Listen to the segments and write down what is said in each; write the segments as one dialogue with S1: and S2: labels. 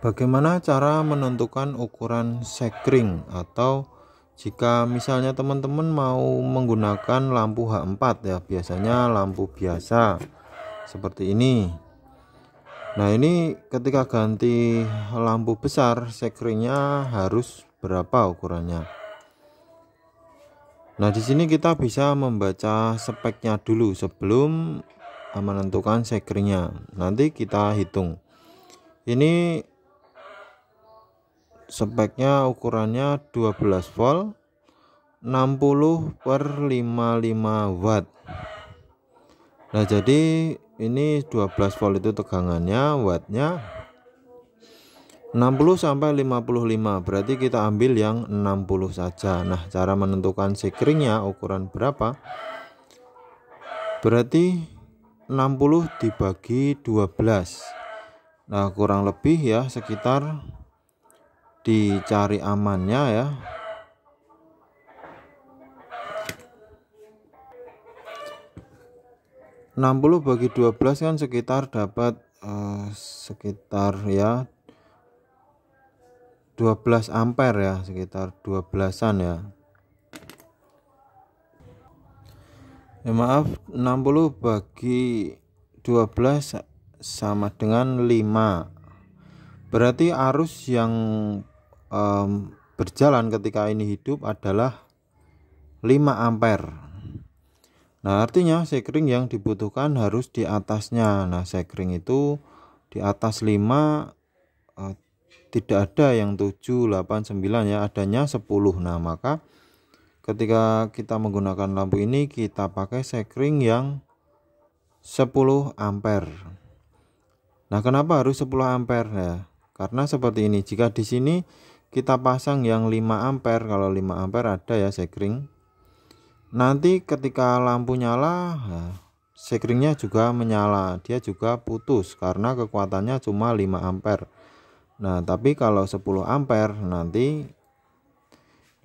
S1: Bagaimana cara menentukan ukuran sekring atau jika misalnya teman-teman mau menggunakan lampu H4 ya biasanya lampu biasa seperti ini nah ini ketika ganti lampu besar sekringnya harus berapa ukurannya nah di sini kita bisa membaca speknya dulu sebelum menentukan sekringnya nanti kita hitung ini speknya ukurannya 12 volt 60 per 55 watt nah jadi ini 12 volt itu tegangannya wattnya 60 sampai 55 berarti kita ambil yang 60 saja nah cara menentukan sekringnya ukuran berapa berarti 60 dibagi 12 nah kurang lebih ya sekitar dicari amannya ya enam puluh bagi dua belas kan sekitar dapat eh, sekitar ya dua belas ampere ya sekitar dua an ya ya maaf puluh bagi dua belas sama dengan lima berarti arus yang um, berjalan ketika ini hidup adalah 5 ampere. Nah, artinya sekring yang dibutuhkan harus di atasnya. Nah, sekring itu di atas 5 uh, eh, tidak ada yang 7, 8, 9 ya, adanya 10. Nah, maka ketika kita menggunakan lampu ini kita pakai sekring yang 10 ampere. Nah, kenapa harus 10 ampere ya? Karena seperti ini, jika di sini kita pasang yang 5 ampere kalau 5 ampere ada ya sekring nanti ketika lampu nyala sekringnya juga menyala dia juga putus karena kekuatannya cuma 5 ampere nah tapi kalau 10 ampere nanti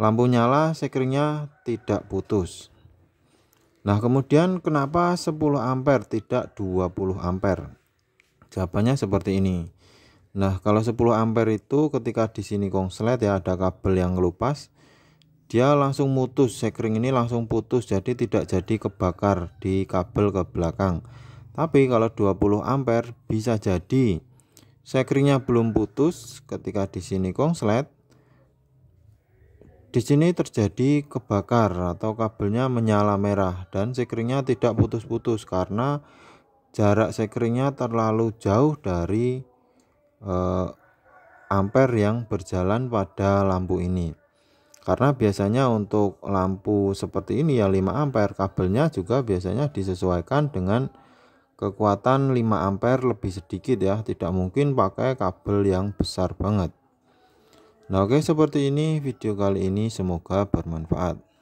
S1: lampu nyala sekringnya tidak putus nah kemudian kenapa 10 ampere tidak 20 ampere jawabannya seperti ini Nah, kalau 10 ampere itu ketika di sini konslet ya ada kabel yang kelupas dia langsung mutus, sekring ini langsung putus jadi tidak jadi kebakar di kabel ke belakang. Tapi kalau 20 ampere bisa jadi sekringnya belum putus ketika di sini konslet. di sini terjadi kebakar atau kabelnya menyala merah dan sekringnya tidak putus-putus karena jarak sekringnya terlalu jauh dari eh, ampere yang berjalan pada lampu ini. Karena biasanya untuk lampu seperti ini ya 5 ampere, kabelnya juga biasanya disesuaikan dengan kekuatan 5 ampere lebih sedikit ya, tidak mungkin pakai kabel yang besar banget. Nah, oke seperti ini video kali ini semoga bermanfaat.